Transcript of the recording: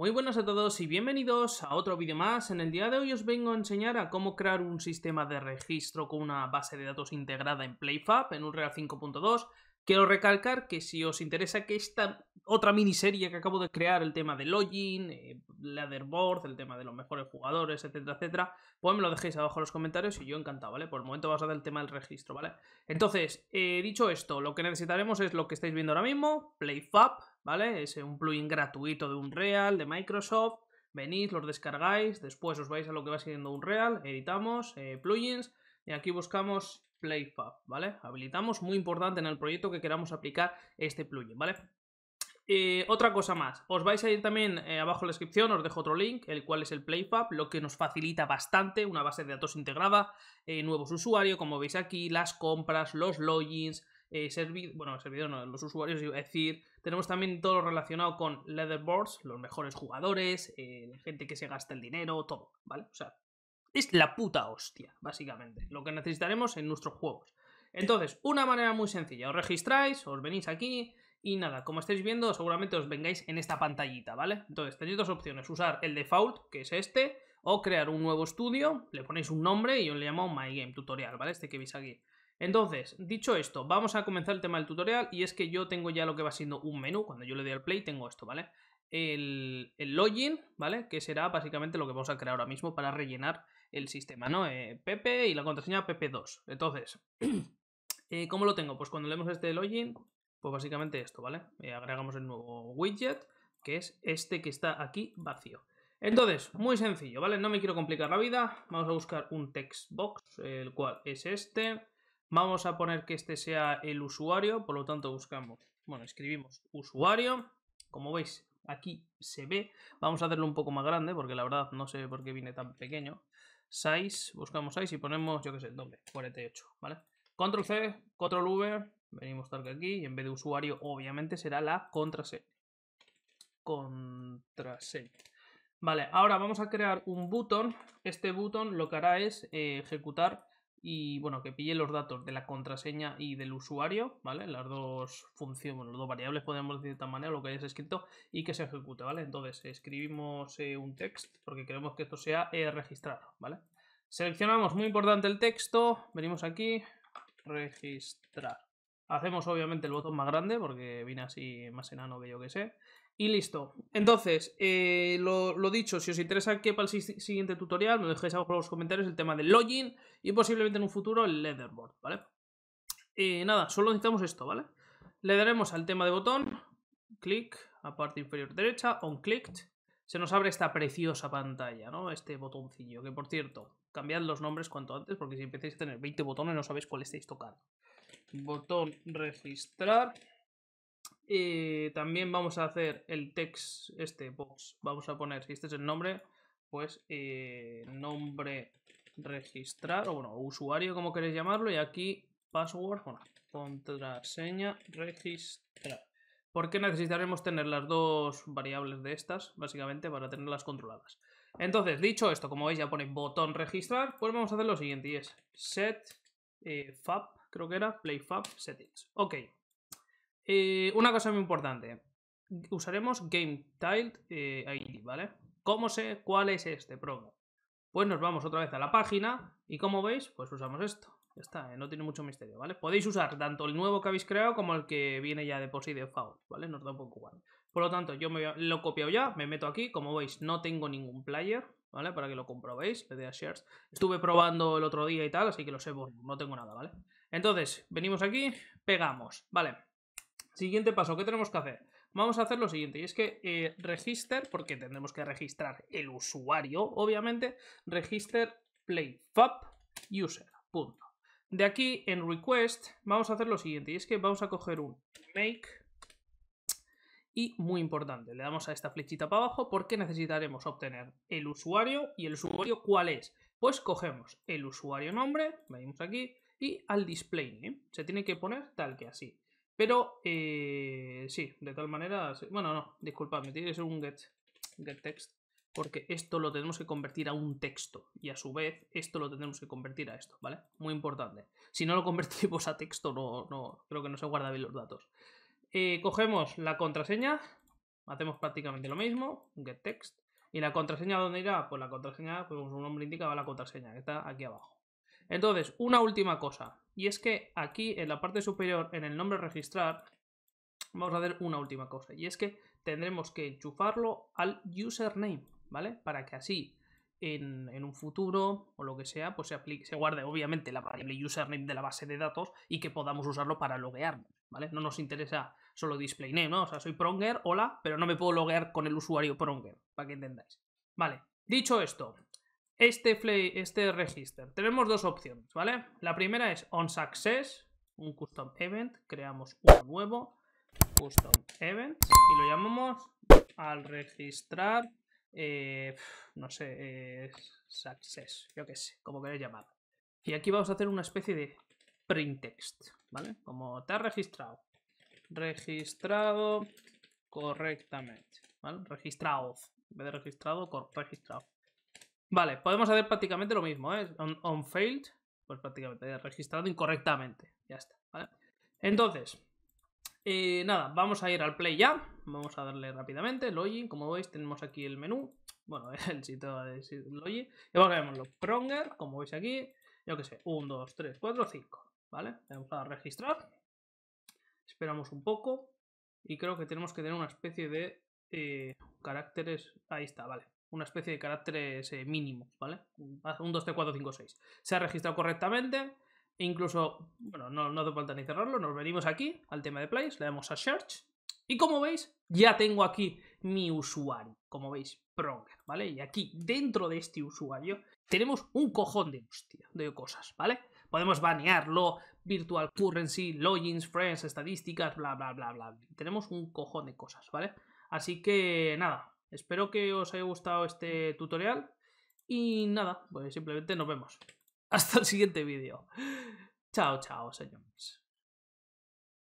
Muy buenas a todos y bienvenidos a otro vídeo más. En el día de hoy os vengo a enseñar a cómo crear un sistema de registro con una base de datos integrada en PlayFab, en Unreal 5.2. Quiero recalcar que si os interesa que esta otra miniserie que acabo de crear, el tema de login, eh, Leatherboard, leaderboard, el tema de los mejores jugadores, etcétera, etcétera, pues me lo dejéis abajo en los comentarios y yo encantado, ¿vale? Por el momento vamos a dar el tema del registro, ¿vale? Entonces, he eh, dicho esto, lo que necesitaremos es lo que estáis viendo ahora mismo, PlayFab, es eh, un plugin gratuito de Unreal, de Microsoft. Venís, los descargáis, después os vais a lo que va siendo Unreal, editamos, eh, plugins, y aquí buscamos PlayFab, ¿vale? Habilitamos, muy importante en el proyecto que queramos aplicar este plugin, ¿vale? Eh, otra cosa más, os vais a ir también abajo en la descripción, os dejo otro link, el cual es el PlayFab, lo que nos facilita bastante una base de datos integrada, nuevos usuarios, como veis aquí, las compras, los logins, eh, bueno, servidor no, los usuarios, es decir, tenemos también todo lo relacionado con leaderboards, los mejores jugadores, eh, gente que se gasta el dinero, todo, ¿vale? O sea, es la puta hostia, básicamente, lo que necesitaremos en nuestros juegos. Entonces, una manera muy sencilla, os registráis, os venís aquí y nada, como estáis viendo, seguramente os vengáis en esta pantallita, ¿vale? Entonces, tenéis dos opciones, usar el default, que es este, o crear un nuevo estudio, le ponéis un nombre y yo le llamo My Game Tutorial, ¿vale? Este que veis aquí. Entonces, dicho esto, vamos a comenzar el tema del tutorial y es que yo tengo ya lo que va siendo un menú, cuando yo le doy al play tengo esto, ¿vale? El, login, ¿vale? Que será básicamente lo que vamos a crear ahora mismo para rellenar el sistema, ¿no? Eh, Pepe y la contraseña Pepe2. Entonces, eh, ¿cómo lo tengo? Pues cuando leemos este login, pues básicamente esto, ¿vale? Eh, agregamos el nuevo widget, que es este que está aquí vacío. Entonces, muy sencillo, ¿vale? No me quiero complicar la vida. Vamos a buscar un text box, el cual es este. Vamos a poner que este sea el usuario, por lo tanto buscamos, bueno, escribimos usuario, como veis aquí se ve, vamos a hacerlo un poco más grande porque la verdad no sé por qué viene tan pequeño, size, buscamos size y ponemos, yo que sé, el doble, 48, ¿vale? Control C, Control V, venimos tal que aquí y en vez de usuario obviamente será la contraseña. Contraseña. Vale, ahora vamos a crear un botón. Este botón lo que hará es eh, ejecutar y bueno, que pille los datos de la contraseña y del usuario, ¿vale? Las dos funciones, las dos variables podemos decir de esta manera lo que hayas escrito y que se ejecute, ¿vale? Entonces escribimos eh, un text porque queremos que esto sea eh, registrado, ¿vale? Seleccionamos, muy importante el texto, venimos aquí, registrar. Hacemos obviamente el botón más grande porque viene así más enano que yo que sé. Y listo. Entonces, eh, lo, dicho, si os interesa que para el siguiente tutorial lo dejéis abajo en los comentarios el tema del login y posiblemente en un futuro el Leatherboard, ¿vale? Eh, nada, solo necesitamos esto, ¿vale? Le daremos al tema de botón, clic, a parte inferior derecha, on clicked. Se nos abre esta preciosa pantalla, ¿no? Este botoncillo, que por cierto, cambiad los nombres cuanto antes porque si empecéis a tener 20 botones no sabéis cuál estáis tocando. Botón registrar también vamos a hacer el text, este box, vamos a poner, si este es el nombre, pues eh, nombre registrar, o bueno, usuario como queréis llamarlo, y aquí password, bueno, contraseña registrar. Porque necesitaremos tener las dos variables de estas, básicamente, para tenerlas controladas. Entonces, dicho esto, como veis ya pone botón registrar, pues vamos a hacer lo siguiente, y es set eh, fab, creo que era, play settings. Ok. Eh, una cosa muy importante. Usaremos Game ID, eh, ¿vale? ¿Cómo sé cuál es este programa? Pues nos vamos otra vez a la página y como veis, pues usamos esto. Ya está, eh, no tiene mucho misterio, ¿vale? Podéis usar tanto el nuevo que habéis creado como el que viene ya de por sí default, ¿vale? Nos da un poco igual. Por lo tanto, yo me lo copio ya, me meto aquí. Como veis, no tengo ningún player, ¿vale? Para que lo comprobéis, le Estuve probando el otro día y tal, así que lo sé, no tengo nada, ¿vale? Entonces, venimos aquí, pegamos, ¿vale? Siguiente paso, ¿qué tenemos que hacer? Vamos a hacer lo siguiente, y es que eh, register, porque tendremos que registrar el usuario, obviamente, register playfab user, punto. De aquí, en request, vamos a hacer lo siguiente, y es que vamos a coger un make, y muy importante, le damos a esta flechita para abajo, porque necesitaremos obtener el usuario, y el usuario, ¿cuál es? Pues cogemos el usuario nombre, venimos aquí, y al display name, se tiene que poner tal que así. Pero, eh, sí, de tal manera... Bueno, no, disculpadme, tiene que ser un get, get text. Porque esto lo tenemos que convertir a un texto. Y a su vez, esto lo tenemos que convertir a esto, ¿vale? Muy importante. Si no lo convertimos a texto, no, no creo que no se guarda bien los datos. Eh, cogemos la contraseña, hacemos prácticamente lo mismo, get text. ¿Y la contraseña dónde irá? Pues la contraseña, pues un nombre indica, va a la contraseña, que está aquí abajo. Entonces, una última cosa. Y es que aquí en la parte superior, en el nombre registrar, vamos a hacer una última cosa. Y es que tendremos que enchufarlo al username, ¿vale? Para que así en, un futuro o lo que sea, pues se, se guarde obviamente la variable username de la base de datos y que podamos usarlo para loguearnos, ¿vale? No nos interesa solo display name, ¿no? O sea, soy pronger, hola, pero no me puedo loguear con el usuario pronger, para que entendáis. Vale, dicho esto, este, play, este register. Tenemos dos opciones, ¿vale? La primera es on success, un custom event, creamos un nuevo custom event y lo llamamos al registrar, eh, no sé, eh, success, yo qué sé, como queréis llamarlo. Y aquí vamos a hacer una especie de print text, ¿vale? Como te has registrado. Registrado correctamente, ¿vale? Registrado, en vez de registrado, registrado. Vale, podemos hacer prácticamente lo mismo, ¿eh? On, failed, pues prácticamente eh, registrado incorrectamente. Ya está, ¿vale? Entonces, eh, nada, vamos a ir al play ya. Vamos a darle rápidamente, login. Como veis, tenemos aquí el menú. Bueno, el sitio de login. Y vamos a ver los pronger, como veis aquí. Yo qué sé, 1, 2, 3, 4, 5. ¿Vale? Vamos a registrar. Esperamos un poco. Y creo que tenemos que tener una especie de eh, caracteres. Ahí está, vale una especie de caracteres eh, mínimos, ¿vale? Un 2, 3, 4, 5, 6. Se ha registrado correctamente, e incluso, bueno, no, no hace falta ni cerrarlo, nos venimos aquí al tema de plays, le damos a search, y como veis, ya tengo aquí mi usuario, como veis, pro ¿vale? Y aquí, dentro de este usuario, tenemos un cojón de hostia, de cosas, ¿vale? Podemos banearlo, virtual currency, logins, friends, estadísticas, bla, bla, bla, bla. Tenemos un cojón de cosas, ¿vale? Así que, nada, Espero que os haya gustado este tutorial. Y nada, pues simplemente nos vemos. Hasta el siguiente vídeo. Chao, chao, señores.